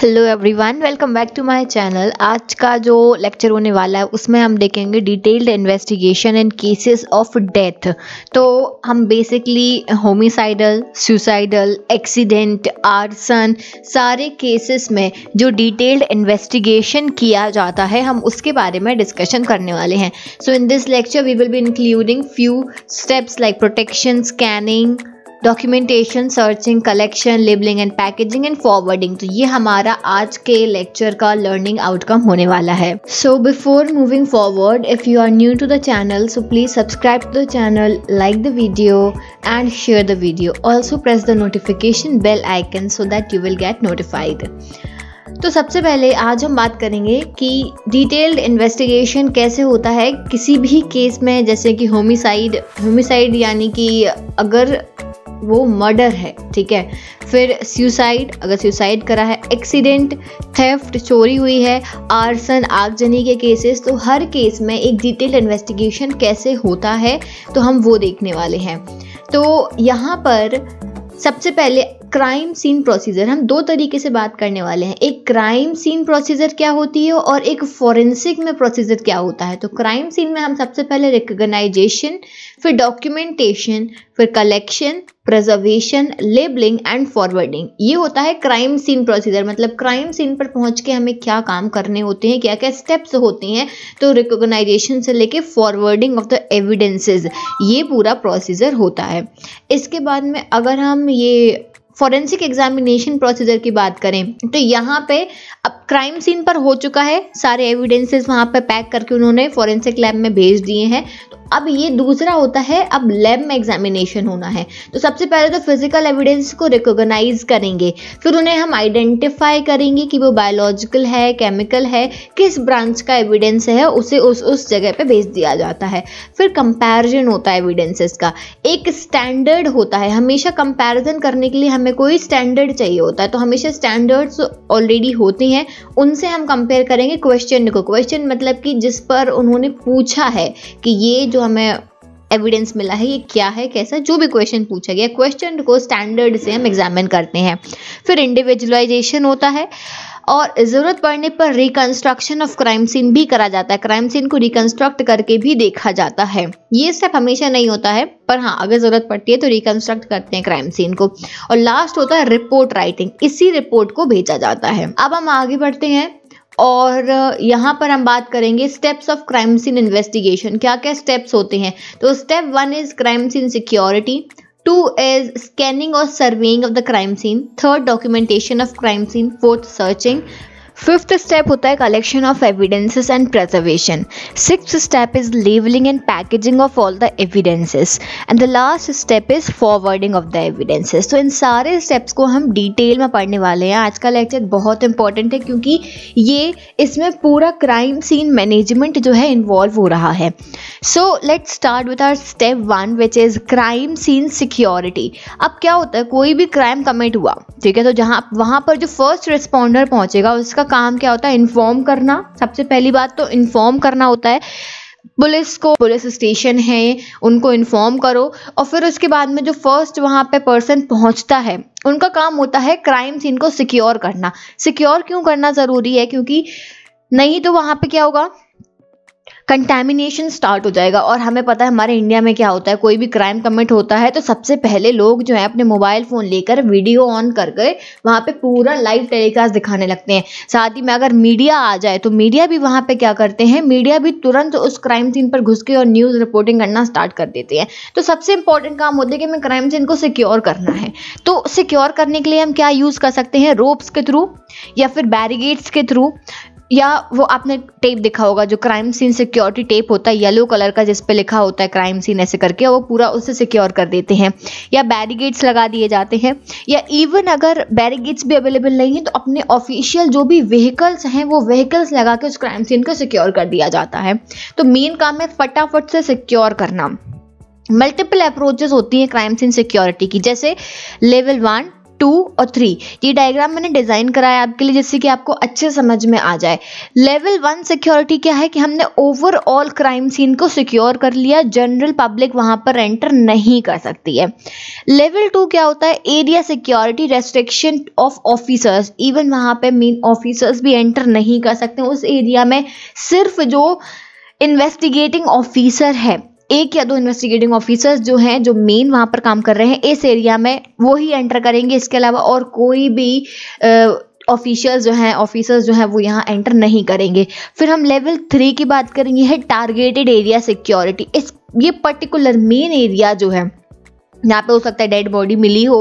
hello everyone welcome back to my channel आज का जो लेक्चर होने वाला है उसमें हम देखेंगे detailed investigation and cases of death तो हम basically homicidal suicidal accident arson सारे केसेस में जो डिटेल्ड इन्वेस्टिगेशन किया जाता है हम उसके बारे में डिस्कशन करने वाले हैं so in this lecture we will be including few steps like protection scanning documentation searching collection labelling and packaging and forwarding तो ये हमारा आज के लेक्चर का लर्निंग आउटकम होने वाला है so before moving forward if you are new to the channel so please subscribe to the channel like the video and share the video also press the notification bell icon so that you will get notified तो सबसे पहले आज हम बात करेंगे कि detailed investigation कैसे होता है किसी भी केस में जैसे कि होमिसाइड होमिसाइड यानी कि अगर वो मर्डर है ठीक है फिर सुसाइड अगर सुसाइड करा है एक्सीडेंट थेफ्ट चोरी हुई है आर्सन आगजनी के केसेस तो हर केस में एक डिटेल इन्वेस्टिगेशन कैसे होता है तो हम वो देखने वाले हैं तो यहाँ पर सबसे पहले क्राइम सीन प्रोसीजर हम दो तरीके से बात करने वाले हैं एक क्राइम सीन प्रोसीजर क्या होती है और एक फॉरेंसिक में प्रोसीजर क्या होता है तो क्राइम सीन में हम सबसे पहले रिकग्नाइजेशन फिर डॉक्यूमेंटेशन फिर collection preservation labelling and forwarding ये होता है क्राइम सीन प्रोसीजर मतलब क्राइम सीन पर पहुंच के हमें क्या काम करने होते हैं क्या क्या स्टेप्स होते हैं तो रिकोगनाइजेशन से लेके फॉरवर्डिंग ऑफ द एविडेंसेस ये पूरा प्रोसीजर होता है इसके बाद में अगर हम ये फॉरेंसिक एग्जामिनेशन प्रोसीजर की बात करें तो यहाँ पे अब क्राइम सीन पर हो चुका है सारे एविडेंसेस वहाँ पे पैक करके उन्होंने फॉरेंसिक लैब में भेज दिए हैं तो अब ये दूसरा होता है अब लैब में एग्जामिनेशन होना है तो सबसे पहले तो फिजिकल एविडेंस को रिकोगनाइज करेंगे फिर उन्हें हम आइडेंटिफाई करेंगे कि वो बायोलॉजिकल है केमिकल है किस ब्रांच का एविडेंस है उसे उस उस जगह पे भेज दिया जाता है फिर कंपैरिजन होता है एविडेंसेस का एक स्टैंडर्ड होता है हमेशा कंपैरिजन करने के लिए हमें कोई स्टैंडर्ड चाहिए होता है तो हमेशा स्टैंडर्ड्स ऑलरेडी होती हैं उनसे हम कंपेयर करेंगे क्वेश्चन को क्वेश्चन मतलब कि जिस पर उन्होंने पूछा है कि ये जो जो तो हमें एविडेंस मिला है ये क्या है कैसा जो भी क्वेश्चन पूछा गया क्वेश्चन को स्टैंडर्ड से हम एग्जामिन करते हैं फिर इंडिविजुअलाइजेशन होता है और ज़रूरत पड़ने पर रिकन्स्ट्रक्शन ऑफ क्राइम सीन भी करा जाता है क्राइम सीन को रिकन्स्ट्रक्ट करके भी देखा जाता है ये स्टेप हमेशा नहीं होता है पर हाँ अगर ज़रूरत पड़ती है तो रिकन्स्ट्रक्ट करते हैं क्राइम सीन को और लास्ट होता है रिपोर्ट राइटिंग इसी रिपोर्ट को भेजा जाता है अब हम आगे बढ़ते हैं और यहाँ पर हम बात करेंगे steps of crime scene investigation क्या क्या स्टेप्स होते हैं तो step one is crime scene security two is scanning और surveying of the crime scene third documentation of crime scene fourth searching fifth step होता है collection of evidences and preservation six step is levelling and packaging of all the evidences and the last step is forwarding of the evidences तो इन सारे steps को हम detail में पढ़ने वाले हैं आज का लेक्चर बहुत इंपॉर्टेंट है क्योंकि ये इसमें पूरा क्राइम सीन मैनेजमेंट जो है इन्वॉल्व हो रहा है so let start with our step one which is crime scene security अब क्या होता है कोई भी क्राइम कमिट हुआ ठीक है तो जहाँ वहाँ पर जो फर्स्ट रिस्पॉन्डर पहुँचेगा उसका काम क्या होता है इन्फॉर्म करना सबसे पहली बात तो इन्फॉर्म करना होता है पुलिस को पुलिस स्टेशन है उनको इन्फॉर्म करो और फिर उसके बाद में जो फर्स्ट वहाँ पे पर्सन पहुँचता है उनका काम होता है क्राइम सीन को सिक्योर करना सिक्योर क्यों करना ज़रूरी है क्योंकि नहीं तो वहाँ पे क्या होगा कंटेमिनेशन स्टार्ट हो जाएगा और हमें पता है हमारे इंडिया में क्या होता है कोई भी क्राइम कमिट होता है तो सबसे पहले लोग जो है अपने मोबाइल फ़ोन लेकर वीडियो ऑन करके वहाँ पे पूरा लाइव टेलीकास्ट दिखाने लगते हैं साथ ही में अगर मीडिया आ जाए तो मीडिया भी वहाँ पे क्या करते हैं मीडिया भी तुरंत उस क्राइम सीन पर घुस के और न्यूज़ रिपोर्टिंग करना स्टार्ट कर देते हैं तो सबसे इंपॉर्टेंट काम होता है कि हमें क्राइम सीन को सिक्योर करना है तो सिक्योर करने के लिए हम क्या यूज़ कर सकते हैं रोप्स के थ्रू या फिर बैरिगेट्स के थ्रू या वो आपने टेप देखा होगा जो क्राइम सीन सिक्योरिटी टेप होता है येलो कलर का जिस पे लिखा होता है क्राइम सीन ऐसे करके वो पूरा उसे सिक्योर कर देते हैं या बैरिगेट्स लगा दिए जाते हैं या इवन अगर बैरिगेट्स भी अवेलेबल नहीं है तो अपने ऑफिशियल जो भी व्हीकल्स हैं वो व्हीकल्स लगा के उस क्राइम सीन को सिक्योर कर दिया जाता है तो मेन काम है फटाफट से सिक्योर करना मल्टीपल अप्रोचेस होती हैं क्राइम सीन सिक्योरिटी की जैसे लेवल वन टू और थ्री ये डायग्राम मैंने डिज़ाइन कराया आपके लिए जिससे कि आपको अच्छे समझ में आ जाए लेवल वन सिक्योरिटी क्या है कि हमने ओवरऑल क्राइम सीन को सिक्योर कर लिया जनरल पब्लिक वहाँ पर एंटर नहीं कर सकती है लेवल टू क्या होता है area security restriction of officers even वहाँ पर मेन ऑफिसर्स भी एंटर नहीं कर सकते उस एरिया में सिर्फ जो इन्वेस्टिगेटिंग ऑफिसर है एक या दो इन्वेस्टिगेटिंग ऑफिसर्स जो हैं जो मेन वहाँ पर काम कर रहे हैं इस एरिया में वो ही एंटर करेंगे इसके अलावा और कोई भी ऑफिशियल्स जो हैं ऑफिसर्स जो हैं वो यहाँ एंटर नहीं करेंगे फिर हम लेवल थ्री की बात करेंगे है टारगेटेड एरिया सिक्योरिटी इस ये पर्टिकुलर मेन एरिया जो है यहाँ पे हो सकता है डेड बॉडी मिली हो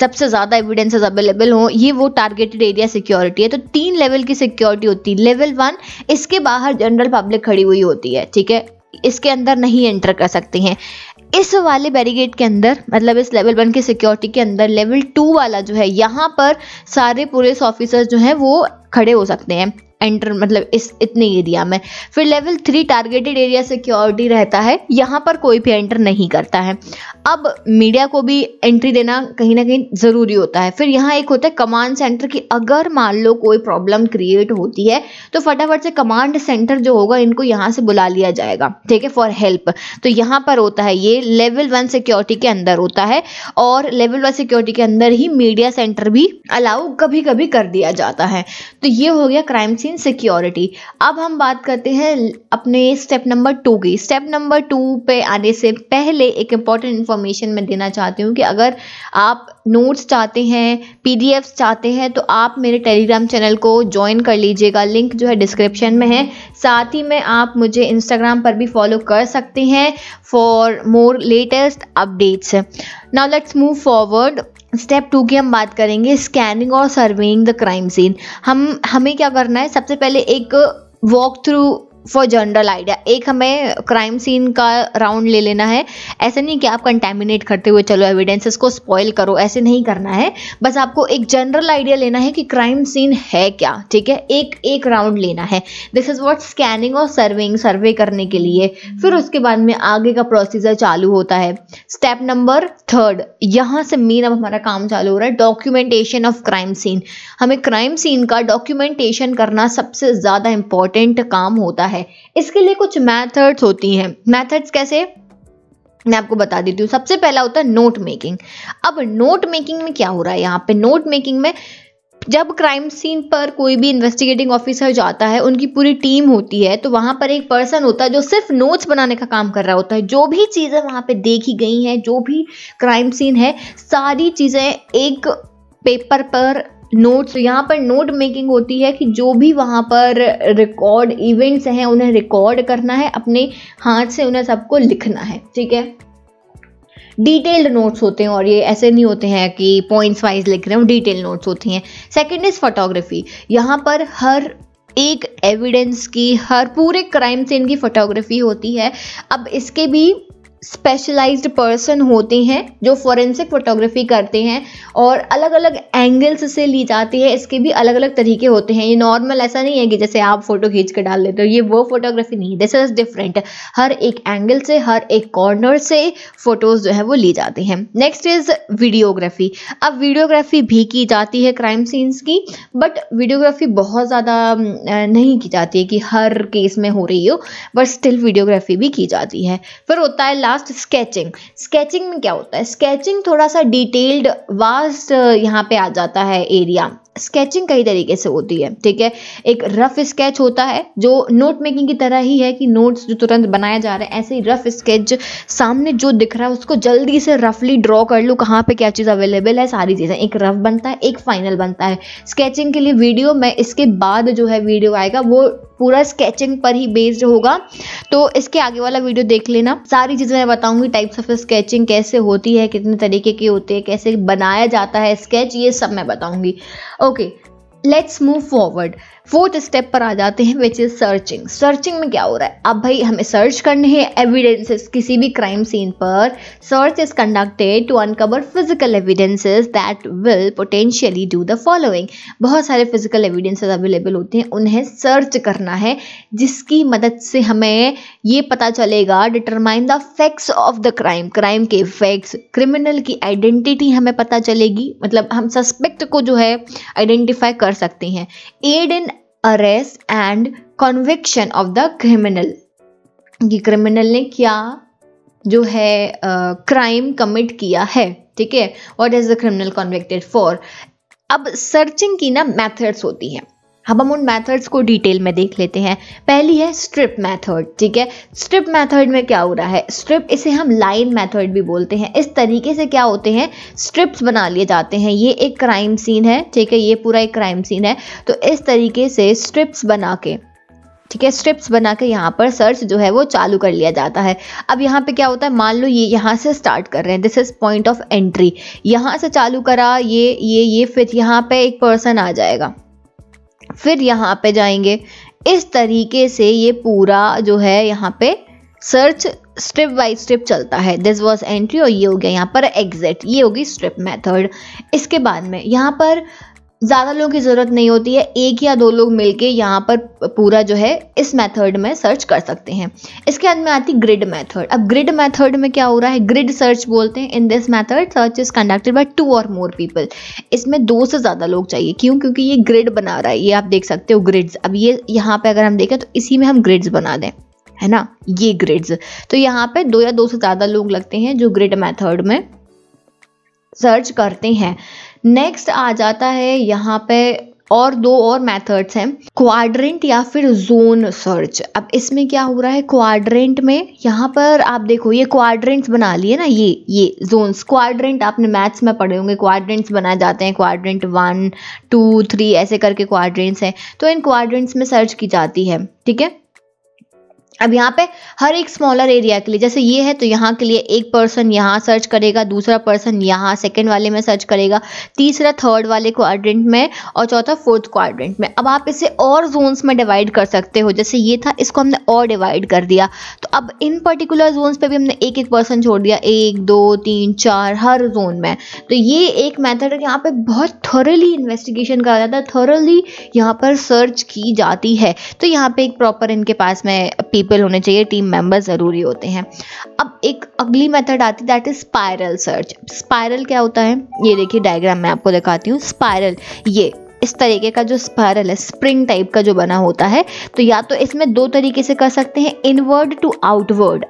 सबसे ज़्यादा एविडेंस अवेलेबल हो ये वो टारगेटेड एरिया सिक्योरिटी है तो तीन लेवल की सिक्योरिटी होती है लेवल वन इसके बाहर जनरल पब्लिक खड़ी हुई होती है ठीक है इसके अंदर नहीं एंटर कर सकते हैं इस वाले बैरिगेट के अंदर मतलब इस लेवल वन की सिक्योरिटी के अंदर लेवल टू वाला जो है यहाँ पर सारे पुलिस ऑफिसर जो हैं वो खड़े हो सकते हैं एंटर मतलब इस इतने एरिया में फिर level three targeted area security रहता है यहाँ पर कोई भी एंटर नहीं करता है अब मीडिया को भी एंट्री देना कहीं ना कहीं ज़रूरी होता है फिर यहाँ एक होता है कमांड सेंटर की अगर मान लो कोई प्रॉब्लम क्रिएट होती है तो फटाफट से कमांड सेंटर जो होगा इनको यहाँ से बुला लिया जाएगा ठीक है फॉर हेल्प तो यहाँ पर होता है ये लेवल वन सिक्योरिटी के अंदर होता है और लेवल वन सिक्योरिटी के अंदर ही मीडिया सेंटर भी अलाउ कभी कभी कर दिया जाता है तो ये हो गया क्राइम सीन इन सिक्योरिटी अब हम बात करते हैं अपने स्टेप नंबर टू की स्टेप नंबर टू पे आने से पहले एक इम्पॉर्टेंट इन्फॉर्मेशन मैं देना चाहती हूँ कि अगर आप नोट्स चाहते हैं पी चाहते हैं तो आप मेरे टेलीग्राम चैनल को ज्वाइन कर लीजिएगा लिंक जो है डिस्क्रिप्शन में है साथ ही में आप मुझे इंस्टाग्राम पर भी फॉलो कर सकते हैं for more latest updates now let's move forward step two की हम बात करेंगे स्कैनिंग और सर्वेइंग द क्राइम सीन हम हमें क्या करना है सबसे पहले एक walk through for general idea एक हमें क्राइम सीन का राउंड ले लेना है ऐसा नहीं कि आप कंटेमिनेट करते हुए चलो एविडेंसेस को स्पॉइल करो ऐसे नहीं करना है बस आपको एक जनरल आइडिया लेना है कि क्राइम सीन है क्या ठीक है एक एक राउंड लेना है दिस इज़ वॉट स्कैनिंग और सर्वेइंग सर्वे करने के लिए फिर उसके बाद में आगे का प्रोसीजर चालू होता है स्टेप नंबर थर्ड यहाँ से मेन अब हमारा काम चालू हो रहा है डॉक्यूमेंटेशन ऑफ क्राइम सीन हमें क्राइम सीन का डॉक्यूमेंटेशन करना सबसे ज़्यादा इम्पॉर्टेंट काम होता है होता है इसके लिए कुछ मैथड्स होती हैं मैथड्स कैसे मैं आपको बता देती हूँ सबसे पहला होता है नोट मेकिंग अब नोट मेकिंग में क्या हो रहा है यहाँ पे नोट मेकिंग में जब क्राइम सीन पर कोई भी इन्वेस्टिगेटिंग ऑफिसर जाता है उनकी पूरी टीम होती है तो वहाँ पर एक पर्सन होता है जो सिर्फ नोट्स बनाने का काम कर रहा होता है जो भी चीज़ें वहाँ पे देखी गई हैं जो भी क्राइम सीन है सारी चीज़ें एक पेपर पर नोट्स तो यहाँ पर नोट मेकिंग होती है कि जो भी वहाँ पर रिकॉर्ड इवेंट्स हैं उन्हें रिकॉर्ड करना है अपने हाथ से उन्हें सबको लिखना है ठीक है डिटेल्ड नोट्स होते हैं और ये ऐसे नहीं होते हैं कि पॉइंट्स वाइज लिख रहे हो डिटेल नोट्स होती हैं सेकेंड इज़ फोटोग्राफी यहाँ पर हर एक एविडेंस की हर पूरे क्राइम से इनकी फोटोग्राफी होती है अब इसके भी स्पेशलाइज्ड पर्सन होते हैं जो फॉरेंसिक फोटोग्राफी करते हैं और अलग अलग एंगल्स से ली जाती है इसके भी अलग अलग तरीके होते हैं ये नॉर्मल ऐसा नहीं है कि जैसे आप फोटो खींच के डाल लेते हो ये वो फोटोग्राफी नहीं दिस इज डिफरेंट हर एक एंगल से हर एक कॉर्नर से फोटोज जो है वो ली जाती हैं नेक्स्ट इज वीडियोग्राफी अब वीडियोग्राफी भी की जाती है क्राइम सीन्स की बट वीडियोग्राफी बहुत ज़्यादा नहीं की जाती है कि हर केस में हो रही हो बट स्टिल वीडियोग्राफी भी की जाती है फिर होता है लास्ट स्केचिंग स्केचिंग में क्या होता है स्केचिंग थोड़ा सा डिटेल्ड वास्ट यहाँ पे आ जाता है एरिया स्केचिंग कई तरीके से होती है ठीक है एक रफ स्केच होता है जो नोट मेकिंग की तरह ही है कि नोट्स जो तुरंत बनाया जा रहे हैं ऐसे ही रफ स्केच सामने जो दिख रहा है उसको जल्दी से रफली ड्रॉ कर लो कहाँ पे क्या चीज़ अवेलेबल है सारी चीज़ें एक रफ बनता है एक फाइनल बनता है स्केचिंग के लिए वीडियो मैं इसके बाद जो है वीडियो आएगा वो पूरा स्केचिंग पर ही बेस्ड होगा तो इसके आगे वाला वीडियो देख लेना सारी चीज़ें मैं बताऊंगी टाइप्स ऑफ स्केचिंग कैसे होती है कितने तरीके की होती है कैसे बनाया जाता है स्केच ये सब मैं बताऊंगी okay let's move forward fourth step पर आ जाते हैं विच इज़ सर्चिंग सर्चिंग में क्या हो रहा है अब भाई हमें सर्च करने हैं एविडेंसेस किसी भी क्राइम सीन पर search is conducted to uncover physical evidences that will potentially do the following बहुत सारे फिजिकल एविडेंसेस अवेलेबल होते हैं उन्हें सर्च करना है जिसकी मदद से हमें ये पता चलेगा determine the facts of the crime crime के फैक्ट्स क्रिमिनल की आइडेंटिटी हमें पता चलेगी मतलब हम सस्पेक्ट को जो है आइडेंटिफाई कर सकते हैं aid in arrest and conviction of the criminal कि क्रिमिनल ने क्या जो है क्राइम uh, कमिट किया है ठीक है what is the criminal convicted for अब सर्चिंग की ना मेथड्स होती हैं अब हम उन मेथड्स को डिटेल में देख लेते हैं पहली है स्ट्रिप मेथड ठीक है स्ट्रिप मेथड में क्या हो रहा है स्ट्रिप इसे हम लाइन मेथड भी बोलते हैं इस तरीके से क्या होते हैं स्ट्रिप्स बना लिए जाते हैं ये एक क्राइम सीन है ठीक है ये पूरा एक क्राइम सीन है तो इस तरीके से स्ट्रिप्स बना के ठीक है स्ट्रिप्स बना के यहाँ पर सर्च जो है वो चालू कर लिया जाता है अब यहाँ पे क्या होता है मान लो ये यहाँ से स्टार्ट कर रहे हैं this is point of entry यहाँ से चालू करा ये ये ये फिर यहाँ पे एक पर्सन आ जाएगा फिर यहाँ पे जाएंगे इस तरीके से ये पूरा जो है यहाँ पे सर्च स्टेप बाई स्टेप चलता है दिस वॉज एंट्री और ये हो गया यहाँ पर एग्जिट ये होगी स्ट्रिप मेथड इसके बाद में यहाँ पर ज़्यादा लोगों की ज़रूरत नहीं होती है एक या दो लोग मिलके यहाँ पर पूरा जो है इस मेथड में सर्च कर सकते हैं इसके अंत में आती ग्रिड मेथड अब ग्रिड मेथड में क्या हो रहा है ग्रिड सर्च बोलते हैं in this method search is conducted by two और मोर पीपल इसमें दो से ज़्यादा लोग चाहिए क्यों क्योंकि ये ग्रिड बना रहा है ये आप देख सकते हो ग्रिड्स अब ये यहाँ पर अगर हम देखें तो इसी में हम ग्रिड्स बना दें है ना ये ग्रिड्स तो यहाँ पे दो या दो से ज़्यादा लोग लगते हैं जो ग्रिड मैथड में सर्च करते हैं नेक्स्ट आ जाता है यहाँ पे और दो और मेथड्स हैं क्वाड्रेंट या फिर जोन सर्च अब इसमें क्या हो रहा है क्वाड्रेंट में यहाँ पर आप देखो ये क्वाड्रेंट्स बना लिए ना ये ये जोन्स क्वाड्रेंट आपने मैथ्स में पढ़े होंगे क्वाड्रेंट्स बनाए जाते हैं क्वाड्रेंट वन टू थ्री ऐसे करके क्वाड्रेंट्स हैं तो इन क्वाड्रेंट्स में सर्च की जाती है ठीक है अब यहाँ पे हर एक स्मॉलर एरिया के लिए जैसे ये है तो यहाँ के लिए एक पर्सन यहाँ सर्च करेगा दूसरा पर्सन यहाँ सेकंड वाले में सर्च करेगा तीसरा थर्ड वाले क्वाड्रेंट में और चौथा फोर्थ क्वाड्रेंट में अब आप इसे और जोन्स में डिवाइड कर सकते हो जैसे ये था इसको हमने और डिवाइड कर दिया तो अब इन पर्टिकुलर जोन्स पर भी हमने एक एक पर्सन छोड़ दिया एक दो तीन चार हर जोन में तो ये एक मैथड है यहाँ पर बहुत थरली इन्वेस्टिगेशन करा जाता है थरली यहाँ पर सर्च की जाती है तो यहाँ पर एक प्रॉपर इनके पास में पेपर पीपल होने चाहिए टीम मेंबर ज़रूरी होते हैं अब एक अगली मेथड आती है that is spiral search spiral क्या होता है ये देखिए डायग्राम मैं आपको दिखाती हूँ स्पायरल ये इस तरीके का जो स्पायरल है स्प्रिंग टाइप का जो बना होता है तो या तो इसमें दो तरीके से कर सकते हैं इनवर्ड टू आउटवर्ड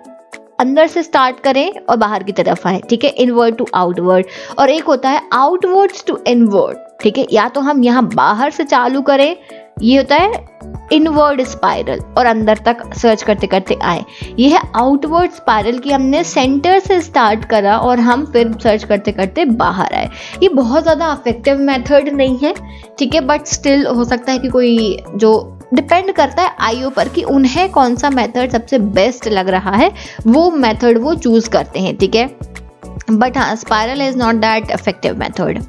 अंदर से स्टार्ट करें और बाहर की तरफ आए ठीक है इनवर्ड टू आउटवर्ड और एक होता है आउटवर्ड्स टू इनवर्ड ठीक है या तो हम यहाँ बाहर से चालू करें ये होता है इनवर्ड स्पाइरल और अंदर तक सर्च करते करते आए यह आउटवर्ड स्पाइरल की हमने सेंटर से स्टार्ट करा और हम फिर सर्च करते करते बाहर आए ये बहुत ज़्यादा अफेक्टिव मेथड नहीं है ठीक है बट स्टिल हो सकता है कि कोई जो डिपेंड करता है आईओ पर कि उन्हें कौन सा मेथड सबसे बेस्ट लग रहा है वो मेथड वो चूज़ करते हैं ठीक है बट हाँ spiral is not that effective method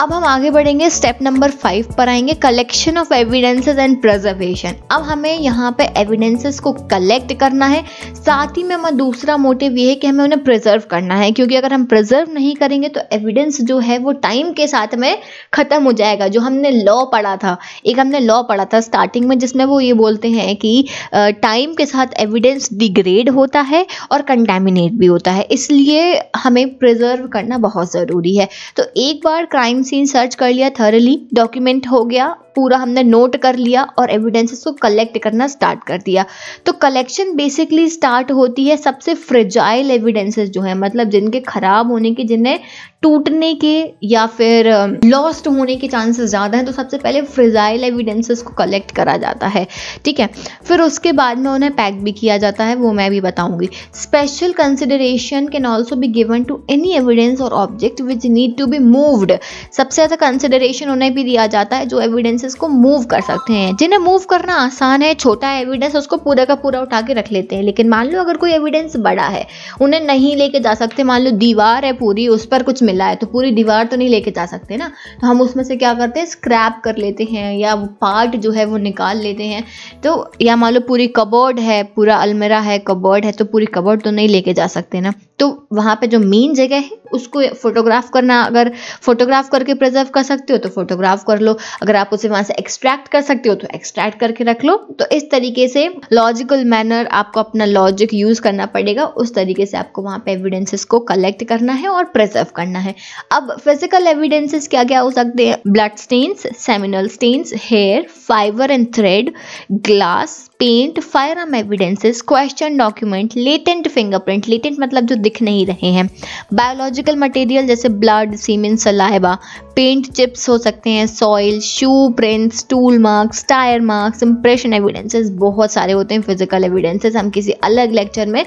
अब हम आगे बढ़ेंगे स्टेप नंबर फाइव पर आएंगे collection of evidences and preservation अब हमें यहाँ पे एविडेंसेस को कलेक्ट करना है साथ ही में हमारा दूसरा मोटिव ये है कि हमें उन्हें प्रिजर्व करना है क्योंकि अगर हम प्रिजर्व नहीं करेंगे तो एविडेंस जो है वो टाइम के साथ में ख़त्म हो जाएगा जो हमने लॉ पढ़ा था एक हमने लॉ पढ़ा था स्टार्टिंग में जिसमें वो ये बोलते हैं कि टाइम के साथ एविडेंस डिग्रेड होता है और कंटेमिनेट भी होता है इसलिए हमें प्रिजर्व करना बहुत ज़रूरी है तो एक बार क्राइम सीन सर्च कर लिया थरली डॉक्यूमेंट हो गया पूरा हमने नोट कर लिया और एविडेंसेस को कलेक्ट करना स्टार्ट कर दिया तो कलेक्शन बेसिकली स्टार्ट होती है सबसे फ्रिजाइल एविडेंसेस जो है मतलब जिनके ख़राब होने के जिन्हें टूटने के या फिर लॉस्ट होने के चांसेस ज़्यादा हैं तो सबसे पहले फ्रिजाइल एविडेंसेस को कलेक्ट करा जाता है ठीक है फिर उसके बाद में उन्हें पैक भी किया जाता है वो मैं भी बताऊंगी special consideration can also be given to any evidence और object which need to be moved सबसे ज़्यादा कंसिडरेशन उन्हें भी दिया जाता है जो एविडेंस एविडेंसेस को मूव कर सकते हैं जिन्हें मूव करना आसान है छोटा एविडेंस उसको पूरा का पूरा उठा के रख लेते हैं लेकिन मान लो अगर कोई एविडेंस बड़ा है उन्हें नहीं लेके जा सकते मान लो दीवार है पूरी उस पर कुछ मिला है तो पूरी दीवार तो नहीं लेके जा सकते ना तो हम उसमें से क्या करते हैं स्क्रैप कर लेते हैं या पार्ट जो है वो निकाल लेते हैं तो या मान लो पूरी कबर्ड है पूरा अलमेरा है कबर्ड है तो पूरी कबर्ड तो नहीं लेके जा सकते ना तो वहाँ पे जो मेन जगह है उसको फोटोग्राफ करना अगर फोटोग्राफ करके प्रिजर्व कर सकते हो तो फोटोग्राफ कर लो अगर आप उसे वहाँ से एक्सट्रैक्ट कर सकते हो तो एक्सट्रैक्ट करके रख लो तो इस तरीके से लॉजिकल मैनर आपको अपना लॉजिक यूज करना पड़ेगा उस तरीके से आपको वहाँ पे एविडेंसेस को कलेक्ट करना है और प्रिजर्व करना है अब फिजिकल एविडेंसेस क्या क्या हो सकते हैं blood stains seminal stains hair fibre and thread glass paint firearm evidences question document latent fingerprint latent मतलब जो दिख नहीं रहे हैं बायोलॉजिकल मटेरियल जैसे blood semen saliva paint chips हो सकते हैं soil shoe prints tool marks tyre marks impression evidences बहुत सारे होते हैं फिजिकल एविडेंसेस हम किसी अलग लेक्चर में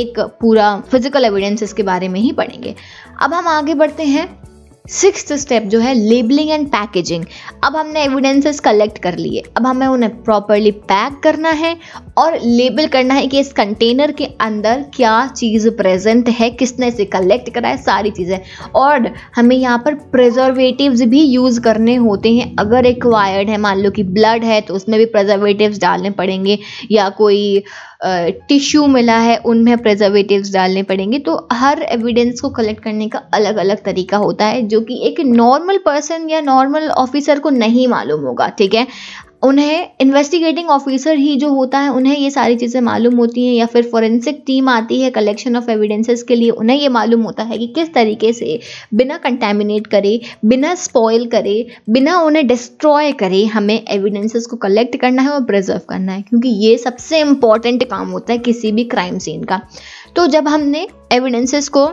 एक पूरा फिजिकल एविडेंसेस के बारे में ही पढ़ेंगे अब हम आगे बढ़ते हैं सिक्स स्टेप जो है लेबलिंग एंड पैकेजिंग अब हमने एविडेंसेस कलेक्ट कर लिए अब हमें उन्हें प्रॉपरली पैक करना है और लेबल करना है कि इस कंटेनर के अंदर क्या चीज़ प्रेजेंट है किसने इसे कलेक्ट करा है सारी चीज़ें और हमें यहाँ पर प्रजर्वेटिव भी यूज़ करने होते हैं अगर एक है मान लो कि ब्लड है तो उसमें भी प्रिजर्वेटिव्स डालने पड़ेंगे या कोई टिश्यू मिला है उनमें प्रिजर्वेटिव्स डालने पड़ेंगे तो हर एविडेंस को कलेक्ट करने का अलग अलग तरीका होता है जो कि एक नॉर्मल पर्सन या नॉर्मल ऑफिसर को नहीं मालूम होगा ठीक है उन्हें इन्वेस्टिगेटिंग ऑफिसर ही जो होता है उन्हें ये सारी चीज़ें मालूम होती हैं या फिर फॉरेंसिक टीम आती है कलेक्शन ऑफ एविडेंसेस के लिए उन्हें ये मालूम होता है कि किस तरीके से बिना कंटेमिनेट करे बिना स्पॉयल करे बिना उन्हें डिस्ट्रॉय करे हमें एविडेंसेस को कलेक्ट करना है और प्रिजर्व करना है क्योंकि ये सबसे इम्पॉर्टेंट काम होता है किसी भी क्राइम सीन का तो जब हमने एविडेंसेस को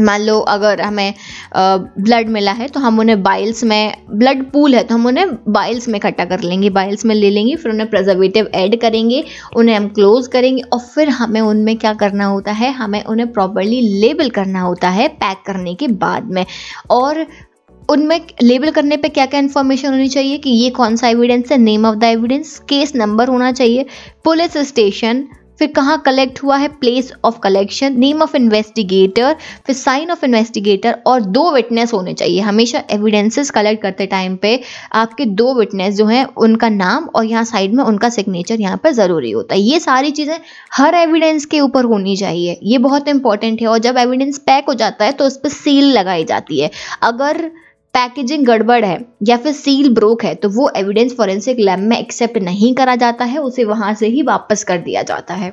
मान लो अगर हमें ब्लड मिला है तो हम उन्हें बाइल्स में ब्लड पूल है तो हम उन्हें बाइल्स में इकट्ठा कर लेंगे बाइल्स में ले लेंगे फिर उन्हें प्रजर्वेटिव ऐड करेंगे उन्हें हम क्लोज करेंगे और फिर हमें उनमें क्या करना होता है हमें उन्हें प्रॉपरली लेबल करना होता है पैक करने के बाद में और उनमें लेबल करने पे क्या क्या इन्फॉर्मेशन होनी चाहिए कि ये कौन सा एविडेंस है name of the evidence case number होना चाहिए पुलिस स्टेशन फिर कहाँ कलेक्ट हुआ है place of collection name of investigator फिर साइन ऑफ इन्वेस्टिगेटर और दो विटनेस होने चाहिए हमेशा एविडेंसेस कलेक्ट करते टाइम पे आपके दो विटनेस जो हैं उनका नाम और यहाँ साइड में उनका सिग्नेचर यहाँ पर ज़रूरी होता है ये सारी चीज़ें हर एविडेंस के ऊपर होनी चाहिए ये बहुत इंपॉर्टेंट है और जब एविडेंस पैक हो जाता है तो उस पर सील लगाई जाती है अगर पैकेजिंग गड़बड़ है या फिर सील ब्रोक है तो वो एविडेंस फॉरेंसिक लैब में एक्सेप्ट नहीं करा जाता है उसे वहां से ही वापस कर दिया जाता है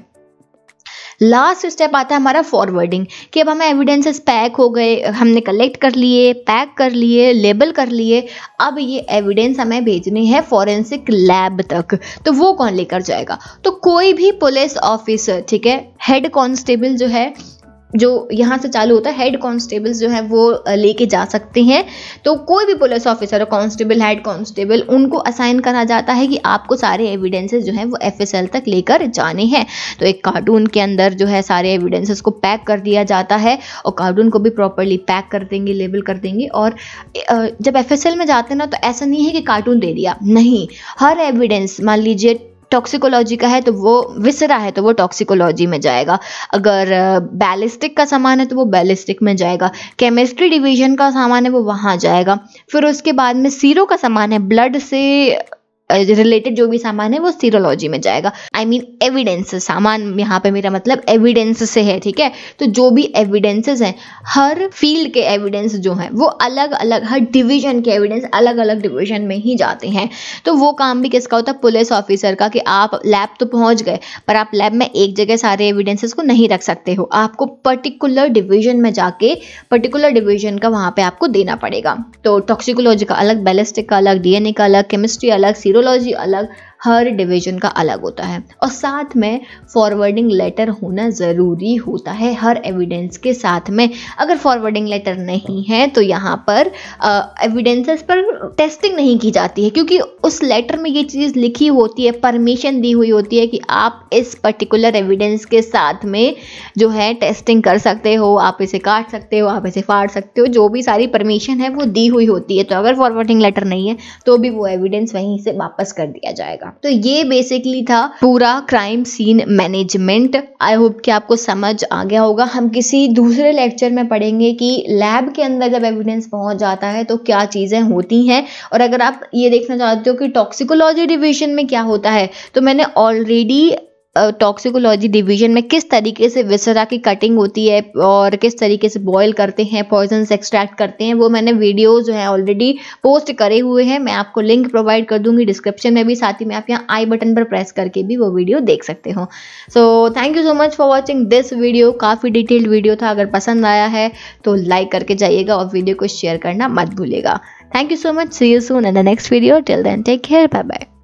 लास्ट स्टेप आता है हमारा फॉरवर्डिंग कि अब हमें एविडेंसेस पैक हो गए हमने कलेक्ट कर लिए पैक कर लिए लेबल कर लिए अब ये एविडेंस हमें भेजनी है फॉरेंसिक लैब तक तो वो कौन लेकर जाएगा तो कोई भी पुलिस ऑफिसर ठीक है हेड कॉन्स्टेबल जो है जो यहाँ से चालू होता है हेड कांस्टेबल्स जो है वो लेके जा सकते हैं तो कोई भी police officer constable head constable उनको असाइन करा जाता है कि आपको सारे एविडेंसेस जो है वो एफ तक लेकर जाने हैं तो एक कार्टून के अंदर जो है सारे एविडेंसेस को पैक कर दिया जाता है और कार्टून को भी प्रॉपरली पैक कर देंगे लेबल कर देंगे और जब एफ में जाते हैं ना तो ऐसा नहीं है कि कार्टून दे दिया नहीं हर एविडेंस मान लीजिए टॉक्सिकोलॉजी का है तो वो विसरा है तो वो टॉक्सिकोलॉजी में जाएगा अगर बैलिस्टिक का सामान है तो वो बैलिस्टिक में जाएगा केमिस्ट्री डिवीजन का सामान है वो वहाँ जाएगा फिर उसके बाद में सीरो का सामान है ब्लड से रिलेटेड जो भी सामान है वो सीरोलॉजी में जाएगा आई मीन एविडेंस सामान यहाँ पे मेरा मतलब एविडेंस से है ठीक है तो जो भी एविडेंसेस हैं हर फील्ड के एविडेंस जो हैं वो अलग अलग हर डिवीजन के एविडेंस अलग अलग डिवीजन में ही जाते हैं तो वो काम भी किसका होता है पुलिस ऑफिसर का कि आप लैब तो पहुँच गए पर आप लैब में एक जगह सारे एविडेंसेस को नहीं रख सकते हो आपको पर्टिकुलर डिवीजन में जाके पर्टिकुलर डिवीजन का वहाँ पे आपको देना पड़ेगा तो टॉक्सिकोलॉजी का अलग बैलिस्टिक का अलग डीएनए का अलग केमिस्ट्री अलग सीरो न्यूरोलॉजी अलग हर डिवीजन का अलग होता है और साथ में फॉरवर्डिंग लेटर होना ज़रूरी होता है हर एविडेंस के साथ में अगर फॉरवर्डिंग लेटर नहीं है तो यहाँ पर एविडेंसेस पर टेस्टिंग नहीं की जाती है क्योंकि उस लेटर में ये चीज़ लिखी होती है परमिशन दी हुई होती है कि आप इस पर्टिकुलर एविडेंस के साथ में जो है टेस्टिंग कर सकते हो आप इसे काट सकते हो आप इसे फाड़ सकते हो जो भी सारी परमिशन है वो दी हुई होती है तो अगर फॉरवर्डिंग लेटर नहीं है तो भी वो एविडेंस वहीं से वापस कर दिया जाएगा जाएगा तो ये बेसिकली था पूरा crime scene management I hope कि आपको समझ आ गया होगा हम किसी दूसरे लेक्चर में पढ़ेंगे कि लैब के अंदर जब एविडेंस पहुंच जाता है तो क्या चीज़ें होती हैं और अगर आप ये देखना चाहते हो कि टॉक्सिकोलॉजी डिविजन में क्या होता है तो मैंने ऑलरेडी टॉक्सिकोलॉजी डिवीजन में किस तरीके से विसरा की कटिंग होती है और किस तरीके से बॉयल करते हैं पॉइजन एक्सट्रैक्ट करते हैं वो मैंने वीडियो जो है ऑलरेडी पोस्ट करे हुए हैं मैं आपको लिंक प्रोवाइड कर दूंगी डिस्क्रिप्शन में भी साथ ही में आप यहाँ आई बटन पर प्रेस करके भी वो वीडियो देख सकते हो so thank you so much for watching this video काफ़ी डिटेल्ड वीडियो था अगर पसंद आया है तो लाइक करके जाइएगा और वीडियो को शेयर करना मत भूलेगा thank you so much see you soon in the next video till then take care bye bye